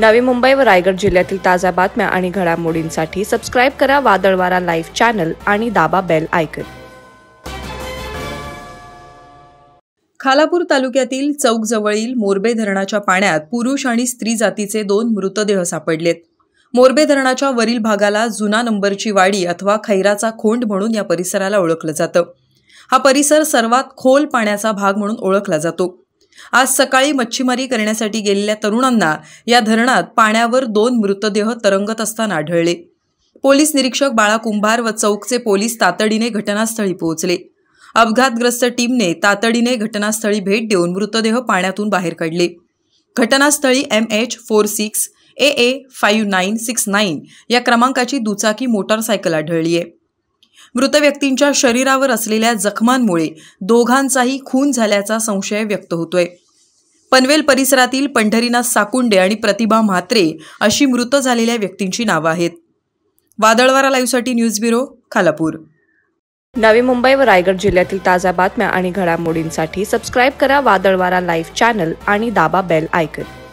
नवी मुंबई व रायगड जिल्ह्यातील ताज्या बातम्या आणि घडामोडींसाठी सबस्क्राईब करा वादळवारा लाईव्ह चॅनल आणि दाबा बेल आयकन खालापूर तालुक्यातील चौकजवळील मोरबे धरणाच्या पाण्यात पुरुष आणि स्त्री जातीचे दोन मृतदेह सापडलेत मोरबे धरणाच्या वरील भागाला जुना नंबरची वाडी अथवा खैराचा खोंड म्हणून या परिसराला ओळखलं जातं हा परिसर सर्वात खोल पाण्याचा भाग म्हणून ओळखला जातो आज सकाळी मच्छीमारी करण्यासाठी गेलेल्या तरुणांना या धरणात पाण्यावर दोन मृतदेह तरंगत असताना आढळले पोलीस निरीक्षक बाळा कुंभार व चौकचे पोलीस तातडीने घटनास्थळी पोहोचले अपघातग्रस्त टीमने तातडीने घटनास्थळी भेट देऊन मृतदेह पाण्यातून बाहेर काढले घटनास्थळी M H four six A A five nine six nine या क्रमांकाची दुचाकी मोटारसायकल आढळली आहे मृत व्यक्तींच्या शरीरावर असलेल्या जखमांमुळे दोघांचाही खून झाल्याचा संशय व्यक्त होतोय पनवेल परिसरातील पंढरीनाथ साकुंडे आणि प्रतिभा म्हात्रे अशी मृत झालेल्या व्यक्तींची नावं आहेत वादळवारा लाईव्हसाठी न्यूज ब्युरो खालापूर नवी मुंबई व रायगड जिल्ह्यातील ताज्या बातम्या आणि घडामोडींसाठी सबस्क्राईब करा वादळवारा लाईव्ह चॅनल आणि दाबा बेल आयकन